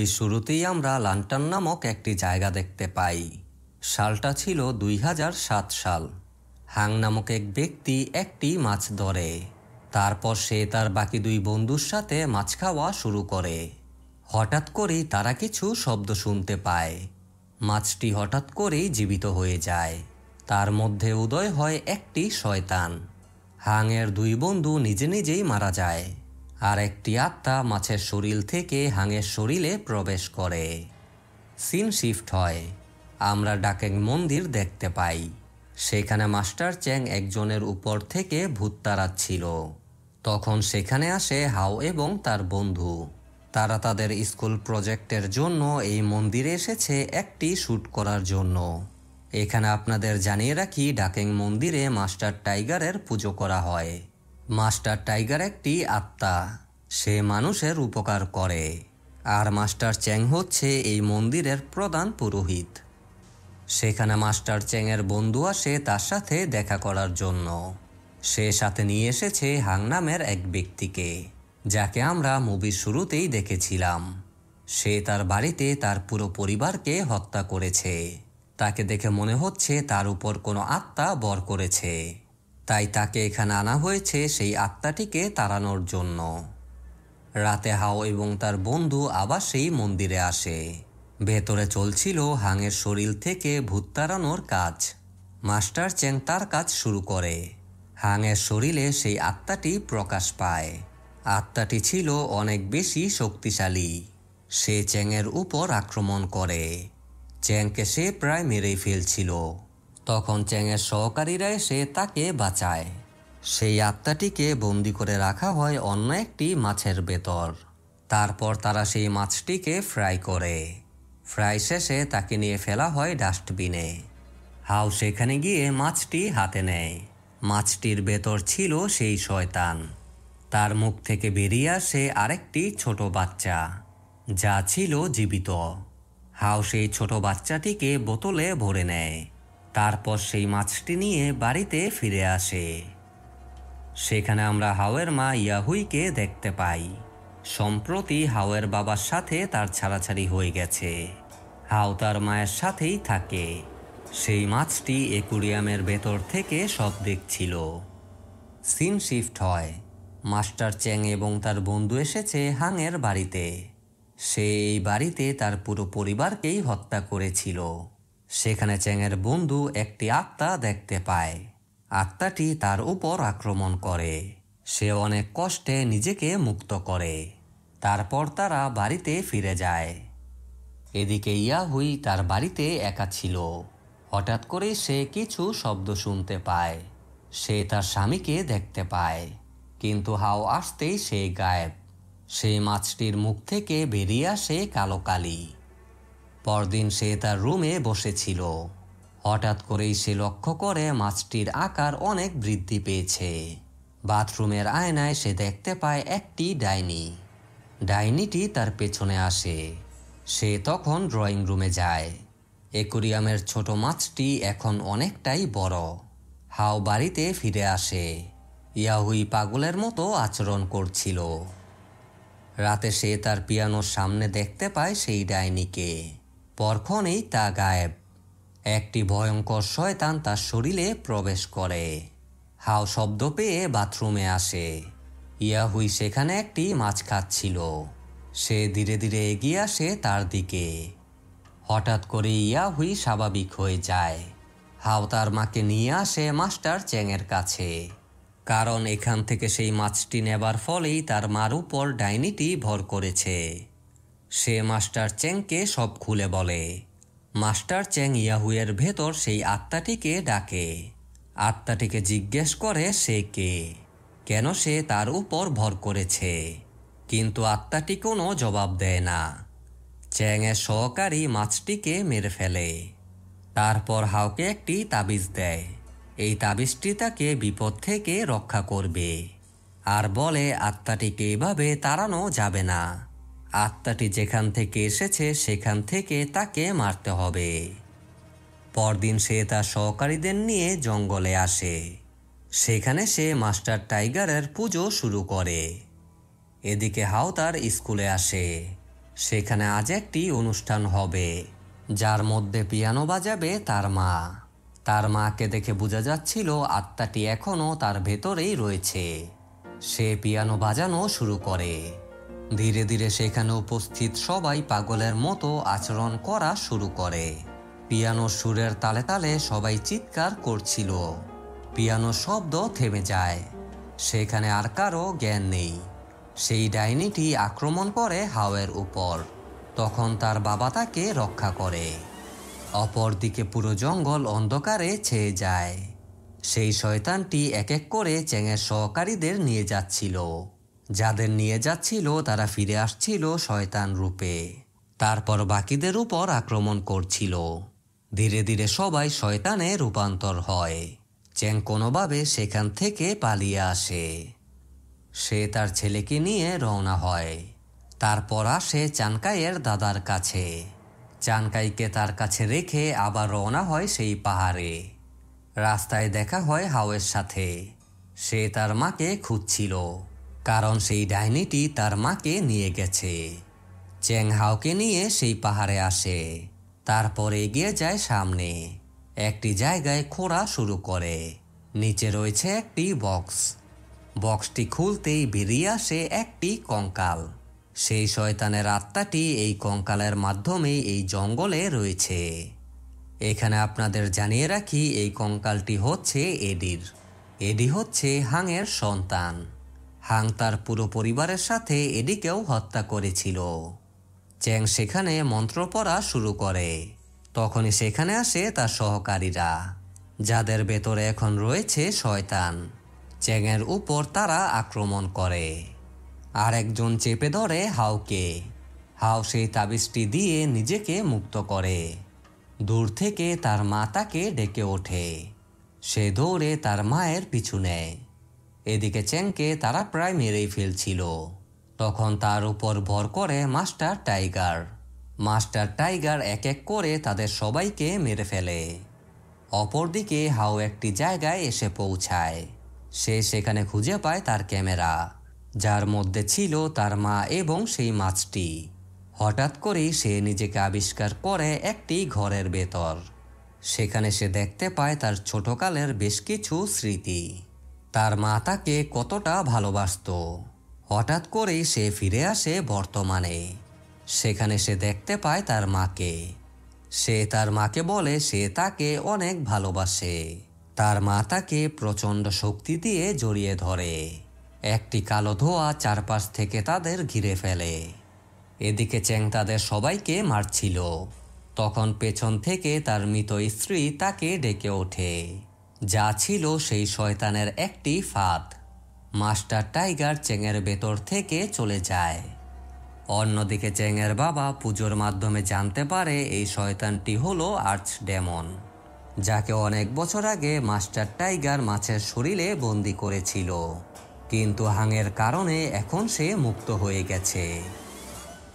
ছবির শুরুতেই আমরা লান্টন নামক একটি জায়গা দেখতে পাই সালটা ছিল দুই সাল হাং নামক এক ব্যক্তি একটি মাছ ধরে তারপর সে তার বাকি দুই বন্ধুর সাথে মাছ খাওয়া শুরু করে হঠাৎ করেই তারা কিছু শব্দ শুনতে পায় মাছটি হঠাৎ করেই জীবিত হয়ে যায় তার মধ্যে উদয় হয় একটি শয়তান এর দুই বন্ধু নিজে নিজেই মারা যায় আর একটি আত্মা মাছের শরীর থেকে হাঙের শরীরে প্রবেশ করে সিন শিফট হয় আমরা ডাকেং মন্দির দেখতে পাই সেখানে মাস্টার চ্যাং একজনের উপর থেকে ভূত তাড়াচ্ছিল তখন সেখানে আসে হাও এবং তার বন্ধু তারা তাদের স্কুল প্রজেক্টের জন্য এই মন্দিরে এসেছে একটি শ্যুট করার জন্য এখানে আপনাদের জানিয়ে রাখি ডাকেং মন্দিরে মাস্টার টাইগারের পুজো করা হয় মাস্টার টাইগার একটি আত্মা সে মানুষের উপকার করে আর মাস্টার চ্যাং হচ্ছে এই মন্দিরের প্রধান পুরোহিত সেখানে মাস্টার চ্যাংয়ের বন্ধু আসে তার সাথে দেখা করার জন্য সে সাথে নিয়ে এসেছে হাং নামের এক ব্যক্তিকে যাকে আমরা মুভির শুরুতেই দেখেছিলাম সে তার বাড়িতে তার পুরো পরিবারকে হত্যা করেছে তাকে দেখে মনে হচ্ছে তার উপর কোনো আত্মা বর করেছে তাই তাকে এখানে আনা হয়েছে সেই আত্মাটিকে তাড়ানোর জন্য রাতে হাও এবং তার বন্ধু আবার সেই মন্দিরে আসে ভেতরে চলছিল হাঙের শরীর থেকে ভূত তাড়ানোর কাজ মাস্টার চেং তার কাজ শুরু করে হাঙের শরীরে সেই আত্মাটি প্রকাশ পায় আত্মাটি ছিল অনেক বেশি শক্তিশালী সে চ্যাংয়ের উপর আক্রমণ করে চ্যাংকে সে প্রায় মেরেই ফেলছিল তখন চ্যাংয়ের সহকারীরা সে তাকে বাঁচায় সেই আত্মাটিকে বন্দি করে রাখা হয় অন্য একটি মাছের ভেতর তারপর তারা সেই মাছটিকে ফ্রাই করে ফ্রাই শেষে তাকে নিয়ে ফেলা হয় ডাস্টবিনে হাউ সেখানে গিয়ে মাছটি হাতে নেয় মাছটির বেতর ছিল সেই শয়তান তার মুখ থেকে বেরিয়ে আসে আরেকটি ছোট বাচ্চা যা ছিল জীবিত হাউ সেই ছোট বাচ্চাটিকে বোতলে ভরে নেয় তারপর সেই মাছটি নিয়ে বাড়িতে ফিরে আসে সেখানে আমরা হাওয়ের মা ইয়াহুইকে দেখতে পাই সম্প্রতি হাওয়ের বাবার সাথে তার ছাড়াছাড়ি হয়ে গেছে হাও তার মায়ের সাথেই থাকে সেই মাছটি একুরিয়ামের ভেতর থেকে সব দেখছিল সিন শিফট হয় মাস্টার চ্যাং এবং তার বন্ধু এসেছে হাঙের বাড়িতে সে এই বাড়িতে তার পুরো পরিবারকেই হত্যা করেছিল সেখানে চ্যাংয়ের বন্ধু একটি আত্মা দেখতে পায় আত্মাটি তার উপর আক্রমণ করে সে অনেক কষ্টে নিজেকে মুক্ত করে তারপর তারা বাড়িতে ফিরে যায় এদিকে ইয়াহুই তার বাড়িতে একা ছিল হঠাৎ করে সে কিছু শব্দ শুনতে পায় সে তার স্বামীকে দেখতে পায় কিন্তু হাও আসতেই সে গায়েব সে মাছটির মুখ থেকে বেরিয়ে আসে কালো কালি পরদিন সে তার রুমে বসেছিল হঠাৎ করেই সে লক্ষ্য করে মাছটির আকার অনেক বৃদ্ধি পেয়েছে বাথরুমের আয়নায় সে দেখতে পায় একটি ডাইনি ডাইনিটি তার পেছনে আসে সে তখন ড্রয়িং রুমে যায় একুরিয়ামের ছোট মাছটি এখন অনেকটাই বড় হাও বাড়িতে ফিরে আসে ইয়াহুই পাগলের মতো আচরণ করছিল রাতে সে তার পিয়ানোর সামনে দেখতে পায় সেই ডাইনিকে পরক্ষণেই তা গায়েব একটি ভয়ঙ্কর শয়তান তার শরীরে প্রবেশ করে হাও শব্দ পেয়ে বাথরুমে আসে ইয়াহুই সেখানে একটি মাছ খাচ্ছিল সে ধীরে ধীরে এগিয়ে আসে তার দিকে হঠাৎ করে ইয়াহুই স্বাভাবিক হয়ে যায় হাও তার মাকে নিয়ে আসে মাস্টার চ্যাংয়ের কাছে কারণ এখান থেকে সেই মাছটি নেবার ফলেই তার মার উপর ডাইনিটি ভর করেছে সে মাস্টার চেংকে সব খুলে বলে মাস্টার চেং ইয়াহুয়ের ভেতর সেই আত্মাটিকে ডাকে আত্মাটিকে জিজ্ঞেস করে সে কে কেন সে তার উপর ভর করেছে কিন্তু আত্মাটি কোনো জবাব দেয় না চ্যাংয়ের সহকারী মাছটিকে মেরে ফেলে তারপর হাউকে একটি তাবিজ দেয় এই তাবিজটি তাকে বিপদ থেকে রক্ষা করবে আর বলে আত্মাটিকে এভাবে তাড়ানো যাবে না আত্মাটি যেখান থেকে এসেছে সেখান থেকে তাকে মারতে হবে পরদিন সে তার সহকারীদের নিয়ে জঙ্গলে আসে সেখানে সে মাস্টার টাইগারের পুজো শুরু করে এদিকে হাওতার স্কুলে আসে সেখানে আজ একটি অনুষ্ঠান হবে যার মধ্যে পিয়ানো বাজাবে তার মা তার মাকে দেখে বোঝা যাচ্ছিল আত্মাটি এখনও তার ভেতরেই রয়েছে সে পিয়ানো বাজানো শুরু করে ধীরে ধীরে সেখানে উপস্থিত সবাই পাগলের মতো আচরণ করা শুরু করে পিয়ানো সুরের তালে তালে সবাই চিৎকার করছিল পিয়ানো শব্দ থেমে যায় সেখানে আর কারো জ্ঞান নেই সেই ডাইনিটি আক্রমণ করে হাওয়ের উপর তখন তার বাবা তাকে রক্ষা করে অপরদিকে পুরো জঙ্গল অন্ধকারে ছেয়ে যায় সেই শয়তানটি এক এক করে চ্যাঙের সহকারীদের নিয়ে যাচ্ছিল যাদের নিয়ে যাচ্ছিল তারা ফিরে আসছিল শয়তান রূপে তারপর বাকিদের উপর আক্রমণ করছিল ধীরে ধীরে সবাই শয়তানে রূপান্তর হয় চেং কোনোভাবে সেখান থেকে পালিয়ে আসে সে তার ছেলেকে নিয়ে রওনা হয় তারপর আসে চানকাইয়ের দাদার কাছে চানকাইকে তার কাছে রেখে আবার রওনা হয় সেই পাহাড়ে রাস্তায় দেখা হয় হাওয়ের সাথে সে তার মাকে খুঁজছিল কারণ সেই ডাইনিটি তার মাকে নিয়ে গেছে চেংহাওকে নিয়ে সেই পাহাড়ে আসে তারপর এগিয়ে যায় সামনে একটি জায়গায় খোঁড়া শুরু করে নিচে রয়েছে একটি বক্স বক্সটি খুলতেই বেরিয়ে আসে একটি কঙ্কাল সেই শয়তানের আত্মাটি এই কঙ্কালের মাধ্যমে এই জঙ্গলে রয়েছে এখানে আপনাদের জানিয়ে রাখি এই কঙ্কালটি হচ্ছে এডির এডি হচ্ছে হাঙের সন্তান হাং তার পুরো পরিবারের সাথে এডিকেও হত্যা করেছিল চ্যাং সেখানে মন্ত্র পড়া শুরু করে তখনই সেখানে আসে তার সহকারীরা যাদের ভেতরে এখন রয়েছে শয়তান চ্যাংয়ের উপর তারা আক্রমণ করে আর একজন চেপে ধরে হাউকে হাউ সেই তাবিজটি দিয়ে নিজেকে মুক্ত করে দূর থেকে তার মা তাকে ডেকে ওঠে সে দৌড়ে তার মায়ের পিছু নেয় এদিকে চেংকে তারা প্রায় মেরেই ফেলছিল তখন তার উপর ভর করে মাস্টার টাইগার মাস্টার টাইগার এক এক করে তাদের সবাইকে মেরে ফেলে অপরদিকে হাও একটি জায়গায় এসে পৌঁছায় সে সেখানে খুঁজে পায় তার ক্যামেরা যার মধ্যে ছিল তার মা এবং সেই মাছটি হঠাৎ করেই সে নিজেকে আবিষ্কার করে একটি ঘরের ভেতর সেখানে সে দেখতে পায় তার ছোটকালের বেশ কিছু স্মৃতি তার মা তাকে কতটা ভালোবাসত হঠাৎ করেই সে ফিরে আসে বর্তমানে সেখানে সে দেখতে পায় তার মাকে সে তার মাকে বলে সে তাকে অনেক ভালোবাসে তার মা তাকে প্রচণ্ড শক্তি দিয়ে জড়িয়ে ধরে একটি কালো ধোয়া চারপাশ থেকে তাদের ঘিরে ফেলে এদিকে চ্যাং তাদের সবাইকে মারছিল তখন পেছন থেকে তার মৃত স্ত্রী তাকে ডেকে ওঠে যা ছিল সেই শয়তানের একটি ফাঁদ মাস্টার টাইগার চেংয়ের ভেতর থেকে চলে যায় অন্যদিকে চেংয়ের বাবা পুজোর মাধ্যমে জানতে পারে এই শয়তানটি হলো আর্চ ডেমন যাকে অনেক বছর আগে মাস্টার টাইগার মাছের শরীরে বন্দি করেছিল কিন্তু হাঙের কারণে এখন সে মুক্ত হয়ে গেছে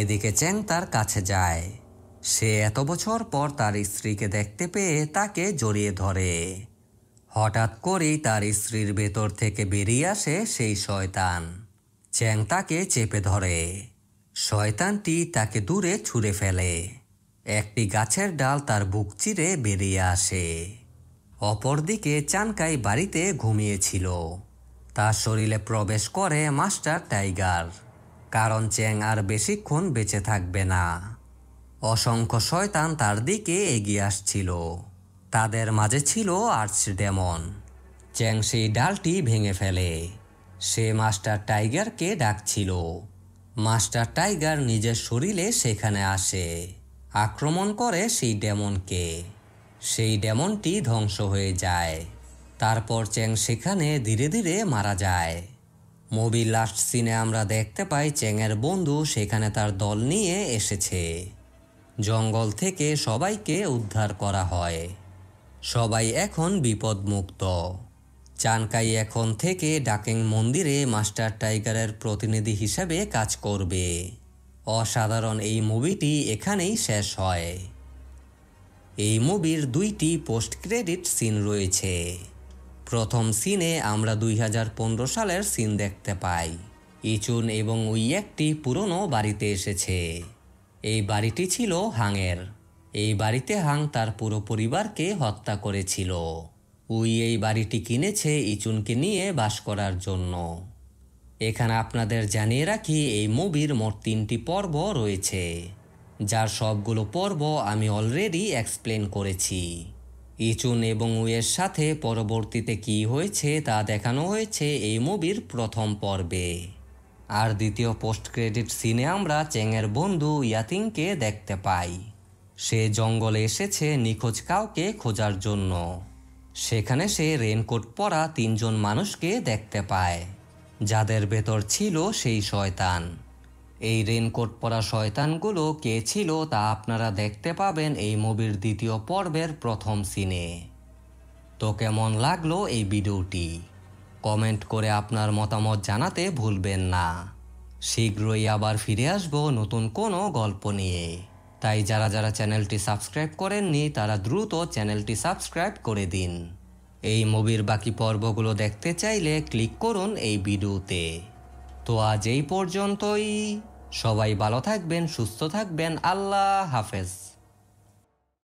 এদিকে চ্যাং তার কাছে যায় সে এত বছর পর তার স্ত্রীকে দেখতে পেয়ে তাকে জড়িয়ে ধরে হঠাৎ করেই তার স্ত্রীর ভেতর থেকে বেরিয়ে আসে সেই শয়তান চ্যাং তাকে চেপে ধরে শয়তানটি তাকে দূরে ছুঁড়ে ফেলে একটি গাছের ডাল তার বুক চিরে বেরিয়ে আসে অপরদিকে চানকাই বাড়িতে ঘুমিয়েছিল তার শরীরে প্রবেশ করে মাস্টার টাইগার কারণ চ্যাং আর বেশিক্ষণ বেঁচে থাকবে না অসংখ্য শয়তান তার দিকে এগিয়ে আসছিল তাদের মাঝে ছিল আর্চ ডেমন চ্যাং সেই ডালটি ভেঙে ফেলে সে মাস্টার টাইগারকে ডাকছিল মাস্টার টাইগার নিজের শরীরে সেখানে আসে আক্রমণ করে সেই ডেমনকে সেই ডেমনটি ধ্বংস হয়ে যায় তারপর চ্যাং সেখানে ধীরে ধীরে মারা যায় মুভি লাস্ট সিনে আমরা দেখতে পাই চ্যাংয়ের বন্ধু সেখানে তার দল নিয়ে এসেছে জঙ্গল থেকে সবাইকে উদ্ধার করা হয় সবাই এখন বিপদমুক্ত চানকাই এখন থেকে ডাকেং মন্দিরে মাস্টার টাইগারের প্রতিনিধি হিসাবে কাজ করবে অসাধারণ এই মুভিটি এখানেই শেষ হয় এই মুভির দুইটি পোস্ট ক্রেডিট সিন রয়েছে প্রথম সিনে আমরা দুই সালের সিন দেখতে পাই ইচুন এবং ওই একটি পুরনো বাড়িতে এসেছে এই বাড়িটি ছিল হাঙের এই বাড়িতে হাং তার পুরো পরিবারকে হত্যা করেছিল উই এই বাড়িটি কিনেছে ইচুনকে নিয়ে বাস করার জন্য এখানে আপনাদের জানিয়ে রাখি এই মুভির মোট তিনটি পর্ব রয়েছে যার সবগুলো পর্ব আমি অলরেডি এক্সপ্লেন করেছি ইচুন এবং উয়ের সাথে পরবর্তীতে কি হয়েছে তা দেখানো হয়েছে এই মুভির প্রথম পর্বে আর দ্বিতীয় পোস্ট ক্রেডিট সিনে আমরা চেংয়ের বন্ধু ইয়াতিংকে দেখতে পাই সে জঙ্গলে এসেছে নিখোঁজ কাউকে খোঁজার জন্য সেখানে সে রেনকোট পরা তিনজন মানুষকে দেখতে পায় যাদের ভেতর ছিল সেই শয়তান এই রেনকোট পরা শয়তানগুলো কে ছিল তা আপনারা দেখতে পাবেন এই মুভির দ্বিতীয় পর্বের প্রথম সিনে তো কেমন লাগলো এই ভিডিওটি কমেন্ট করে আপনার মতামত জানাতে ভুলবেন না শীঘ্রই আবার ফিরে আসব নতুন কোনো গল্প নিয়ে তাই যারা যারা চ্যানেলটি সাবস্ক্রাইব করেননি তারা দ্রুত চ্যানেলটি সাবস্ক্রাইব করে দিন এই মুভির বাকি পর্বগুলো দেখতে চাইলে ক্লিক করুন এই ভিডিওতে তো আজ এই পর্যন্তই সবাই ভালো থাকবেন সুস্থ থাকবেন আল্লাহ হাফেজ